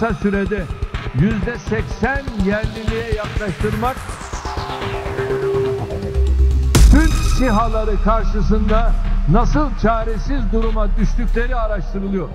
kısa sürede yüzde seksen yerliliğe yaklaştırmak tüm sihaları karşısında nasıl çaresiz duruma düştükleri araştırılıyor.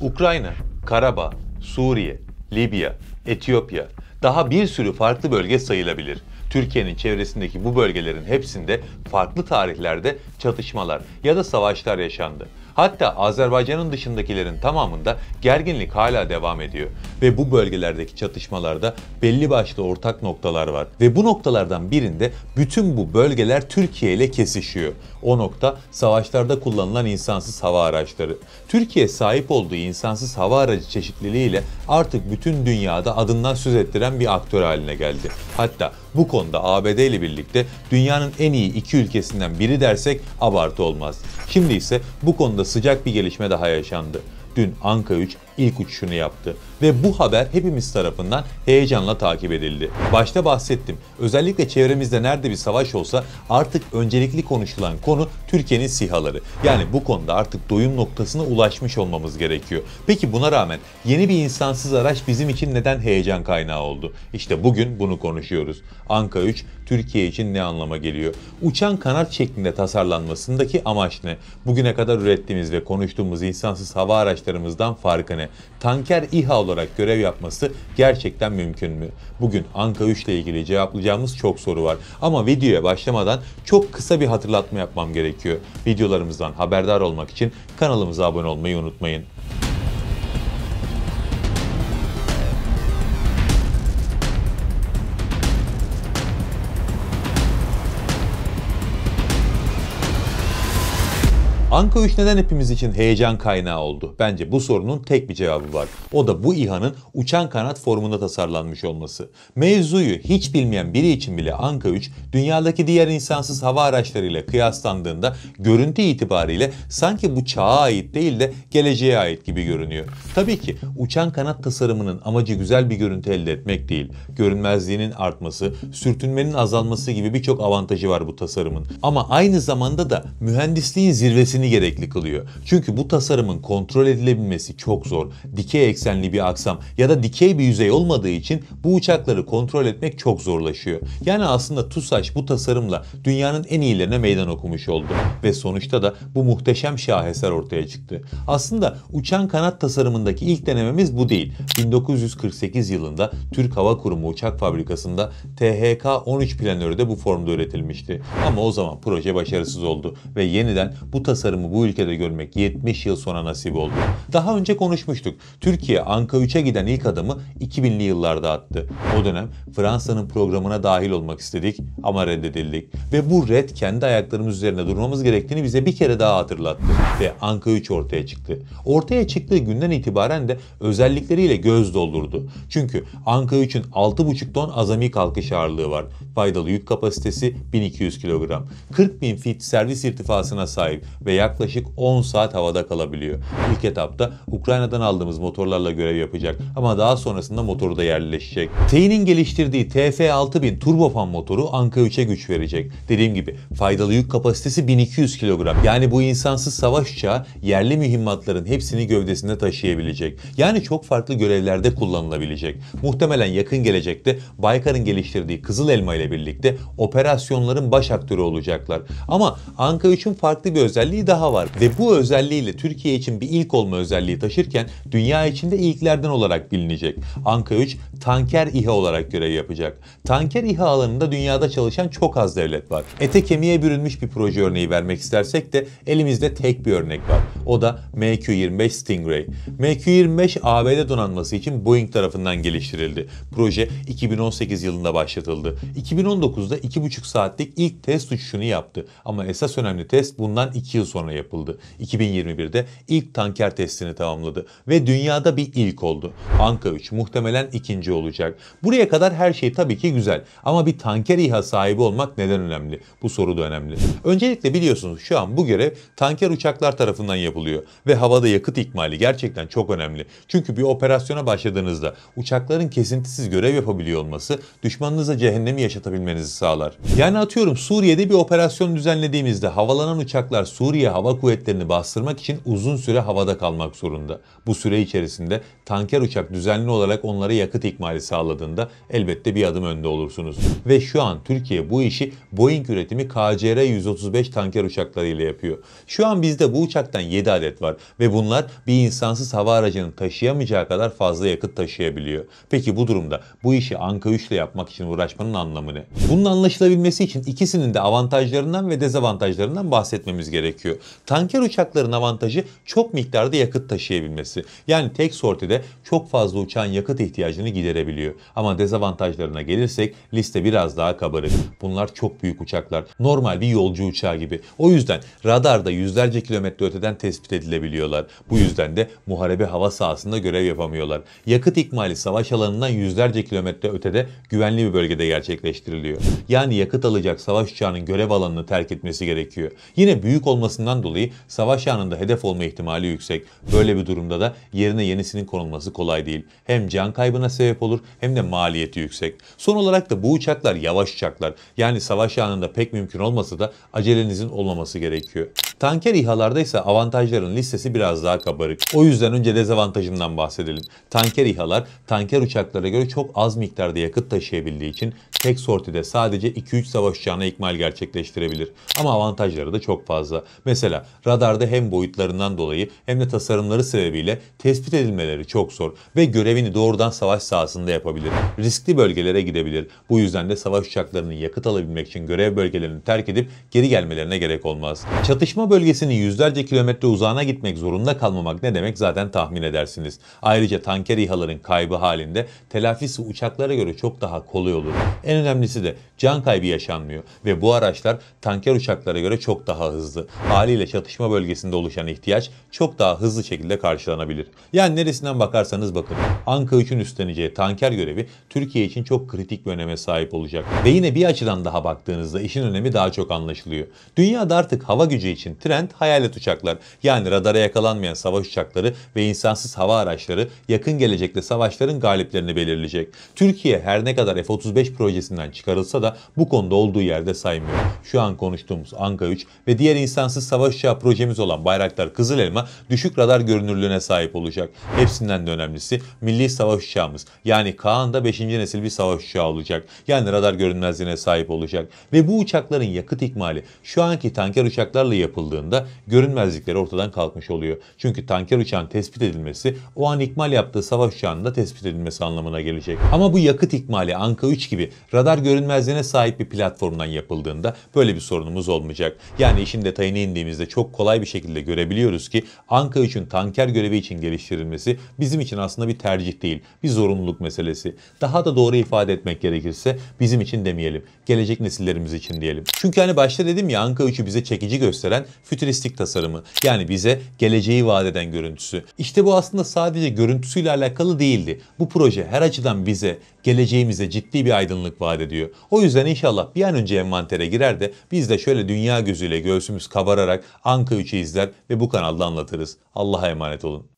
Ukrayna, Karabağ, Suriye, Libya, Etiyopya daha bir sürü farklı bölge sayılabilir. Türkiye'nin çevresindeki bu bölgelerin hepsinde farklı tarihlerde çatışmalar ya da savaşlar yaşandı. Hatta Azerbaycan'ın dışındakilerin tamamında gerginlik hala devam ediyor. Ve bu bölgelerdeki çatışmalarda belli başlı ortak noktalar var. Ve bu noktalardan birinde bütün bu bölgeler Türkiye ile kesişiyor. O nokta savaşlarda kullanılan insansız hava araçları. Türkiye sahip olduğu insansız hava aracı çeşitliliğiyle artık bütün dünyada adından söz ettiren bir aktör haline geldi. Hatta bu konuda ABD ile birlikte dünyanın en iyi iki ülkesinden biri dersek abartı olmaz. Şimdi ise bu konuda sıcak bir gelişme daha yaşandı. Dün Anka 3 ilk uçuşunu yaptı ve bu haber hepimiz tarafından heyecanla takip edildi. Başta bahsettim. Özellikle çevremizde nerede bir savaş olsa artık öncelikli konuşulan konu Türkiye'nin sihaları. Yani bu konuda artık doyum noktasına ulaşmış olmamız gerekiyor. Peki buna rağmen yeni bir insansız araç bizim için neden heyecan kaynağı oldu? İşte bugün bunu konuşuyoruz. Anka 3 Türkiye için ne anlama geliyor? Uçan kanat şeklinde tasarlanmasındaki amaç ne? Bugüne kadar ürettiğimiz ve konuştuğumuz insansız hava araçlarımızdan farkı ne? tanker İHA olarak görev yapması gerçekten mümkün mü? Bugün Anka 3 ile ilgili cevaplayacağımız çok soru var. Ama videoya başlamadan çok kısa bir hatırlatma yapmam gerekiyor. Videolarımızdan haberdar olmak için kanalımıza abone olmayı unutmayın. Anka 3 neden hepimiz için heyecan kaynağı oldu? Bence bu sorunun tek bir cevabı var. O da bu İHA'nın uçan kanat formunda tasarlanmış olması. Mevzuyu hiç bilmeyen biri için bile Anka 3 dünyadaki diğer insansız hava araçlarıyla kıyaslandığında görüntü itibariyle sanki bu çağa ait değil de geleceğe ait gibi görünüyor. Tabii ki uçan kanat tasarımının amacı güzel bir görüntü elde etmek değil. Görünmezliğinin artması, sürtünmenin azalması gibi birçok avantajı var bu tasarımın. Ama aynı zamanda da mühendisliğin zirvesini edilmesini gerekli kılıyor. Çünkü bu tasarımın kontrol edilebilmesi çok zor. Dikey eksenli bir aksam ya da dikey bir yüzey olmadığı için bu uçakları kontrol etmek çok zorlaşıyor. Yani aslında TUSAŞ bu tasarımla dünyanın en iyilerine meydan okumuş oldu ve sonuçta da bu muhteşem şaheser ortaya çıktı. Aslında uçan kanat tasarımındaki ilk denememiz bu değil. 1948 yılında Türk Hava Kurumu uçak fabrikasında THK-13 planörü de bu formda üretilmişti. Ama o zaman proje başarısız oldu ve yeniden bu tasarım yatırımı bu ülkede görmek 70 yıl sonra nasip oldu. Daha önce konuşmuştuk. Türkiye Anka 3'e giden ilk adımı 2000'li yıllarda attı. O dönem Fransa'nın programına dahil olmak istedik ama reddedildik. Ve bu red kendi ayaklarımız üzerine durmamız gerektiğini bize bir kere daha hatırlattı. Ve Anka 3 ortaya çıktı. Ortaya çıktığı günden itibaren de özellikleriyle göz doldurdu. Çünkü Anka 3'ün 6,5 ton azami kalkış ağırlığı var. Faydalı yük kapasitesi 1200 kilogram. 40 bin fit servis irtifasına sahip ve yaklaşık yaklaşık 10 saat havada kalabiliyor. İlk etapta Ukrayna'dan aldığımız motorlarla görev yapacak ama daha sonrasında motoru da yerleşecek. TEİ'nin geliştirdiği TF6000 turbofan motoru Anka 3'e güç verecek. Dediğim gibi faydalı yük kapasitesi 1200 kilogram. Yani bu insansız savaş uçağı yerli mühimmatların hepsini gövdesinde taşıyabilecek. Yani çok farklı görevlerde kullanılabilecek. Muhtemelen yakın gelecekte Baykar'ın geliştirdiği Kızıl Elma ile birlikte operasyonların baş aktörü olacaklar. Ama Anka 3'ün farklı bir özelliği daha daha var ve bu özelliğiyle Türkiye için bir ilk olma özelliği taşırken dünya içinde ilklerden olarak bilinecek. Anka 3 tanker İHA olarak görev yapacak. Tanker İHA alanında dünyada çalışan çok az devlet var. Ete kemiğe bürünmüş bir proje örneği vermek istersek de elimizde tek bir örnek var. O da MQ-25 Stingray. MQ-25 ABD donanması için Boeing tarafından geliştirildi. Proje 2018 yılında başlatıldı. 2019'da 2,5 saatlik ilk test uçuşunu yaptı. Ama esas önemli test bundan 2 yıl sonra sonra yapıldı. 2021'de ilk tanker testini tamamladı ve dünyada bir ilk oldu. Anka 3 muhtemelen ikinci olacak. Buraya kadar her şey tabii ki güzel ama bir tanker İHA sahibi olmak neden önemli? Bu soru da önemli. Öncelikle biliyorsunuz şu an bu görev tanker uçaklar tarafından yapılıyor ve havada yakıt ikmali gerçekten çok önemli. Çünkü bir operasyona başladığınızda uçakların kesintisiz görev yapabiliyor olması düşmanınıza cehennemi yaşatabilmenizi sağlar. Yani atıyorum Suriye'de bir operasyon düzenlediğimizde havalanan uçaklar Suriye Suriye Hava Kuvvetleri'ni bastırmak için uzun süre havada kalmak zorunda. Bu süre içerisinde tanker uçak düzenli olarak onlara yakıt ikmali sağladığında elbette bir adım önde olursunuz. Ve şu an Türkiye bu işi Boeing üretimi KCR-135 tanker uçaklarıyla yapıyor. Şu an bizde bu uçaktan 7 adet var ve bunlar bir insansız hava aracının taşıyamayacağı kadar fazla yakıt taşıyabiliyor. Peki bu durumda bu işi Anka 3 ile yapmak için uğraşmanın anlamı ne? Bunun anlaşılabilmesi için ikisinin de avantajlarından ve dezavantajlarından bahsetmemiz gerekiyor. Tanker uçakların avantajı çok miktarda yakıt taşıyabilmesi. Yani tek sortide çok fazla uçağın yakıt ihtiyacını giderebiliyor. Ama dezavantajlarına gelirsek liste biraz daha kabarır. Bunlar çok büyük uçaklar. Normal bir yolcu uçağı gibi. O yüzden radarda yüzlerce kilometre öteden tespit edilebiliyorlar. Bu yüzden de muharebe hava sahasında görev yapamıyorlar. Yakıt ikmali savaş alanından yüzlerce kilometre ötede güvenli bir bölgede gerçekleştiriliyor. Yani yakıt alacak savaş uçağının görev alanını terk etmesi gerekiyor. Yine büyük olmasından olmasından dolayı savaş anında hedef olma ihtimali yüksek. Böyle bir durumda da yerine yenisinin konulması kolay değil. Hem can kaybına sebep olur hem de maliyeti yüksek. Son olarak da bu uçaklar yavaş uçaklar. Yani savaş anında pek mümkün olmasa da acelenizin olmaması gerekiyor. Tanker İHA'larda ise avantajların listesi biraz daha kabarık. O yüzden önce dezavantajından bahsedelim. Tanker İHA'lar tanker uçaklara göre çok az miktarda yakıt taşıyabildiği için tek sortide sadece 2-3 savaş uçağına ikmal gerçekleştirebilir. Ama avantajları da çok fazla. Mesela radarda hem boyutlarından dolayı hem de tasarımları sebebiyle tespit edilmeleri çok zor ve görevini doğrudan savaş sahasında yapabilir. Riskli bölgelere gidebilir. Bu yüzden de savaş uçaklarının yakıt alabilmek için görev bölgelerini terk edip geri gelmelerine gerek olmaz. Çatışma Patlama bölgesinin yüzlerce kilometre uzağına gitmek zorunda kalmamak ne demek zaten tahmin edersiniz. Ayrıca tanker İHA'ların kaybı halinde telafisi uçaklara göre çok daha kolay olur. En önemlisi de can kaybı yaşanmıyor ve bu araçlar tanker uçaklara göre çok daha hızlı. Haliyle çatışma bölgesinde oluşan ihtiyaç çok daha hızlı şekilde karşılanabilir. Yani neresinden bakarsanız bakın. Anka 3'ün üstleneceği tanker görevi Türkiye için çok kritik bir öneme sahip olacak. Ve yine bir açıdan daha baktığınızda işin önemi daha çok anlaşılıyor. Dünyada artık hava gücü için trend hayalet uçaklar yani radara yakalanmayan savaş uçakları ve insansız hava araçları yakın gelecekte savaşların galiplerini belirleyecek. Türkiye her ne kadar F-35 projesinden çıkarılsa da bu konuda olduğu yerde saymıyor. Şu an konuştuğumuz Anka 3 ve diğer insansız savaş uçağı projemiz olan Bayraktar Kızıl Elma düşük radar görünürlüğüne sahip olacak. Hepsinden de önemlisi milli savaş uçağımız yani Kaan da 5. nesil bir savaş uçağı olacak. Yani radar görünmezliğine sahip olacak. Ve bu uçakların yakıt ikmali şu anki tanker uçaklarla yapıldı yapıldığında görünmezlikleri ortadan kalkmış oluyor. Çünkü tanker uçağın tespit edilmesi o an ikmal yaptığı savaş uçağının da tespit edilmesi anlamına gelecek. Ama bu yakıt ikmali Anka 3 gibi radar görünmezliğine sahip bir platformdan yapıldığında böyle bir sorunumuz olmayacak. Yani işin detayına indiğimizde çok kolay bir şekilde görebiliyoruz ki Anka 3'ün tanker görevi için geliştirilmesi bizim için aslında bir tercih değil, bir zorunluluk meselesi. Daha da doğru ifade etmek gerekirse bizim için demeyelim, gelecek nesillerimiz için diyelim. Çünkü hani başta dedim ya Anka 3'ü bize çekici gösteren fütüristik tasarımı. Yani bize geleceği vaat eden görüntüsü. İşte bu aslında sadece görüntüsüyle alakalı değildi. Bu proje her açıdan bize, geleceğimize ciddi bir aydınlık vaat ediyor. O yüzden inşallah bir an önce envantere girer de biz de şöyle dünya gözüyle göğsümüz kabararak Anka 3'ü izler ve bu kanalda anlatırız. Allah'a emanet olun.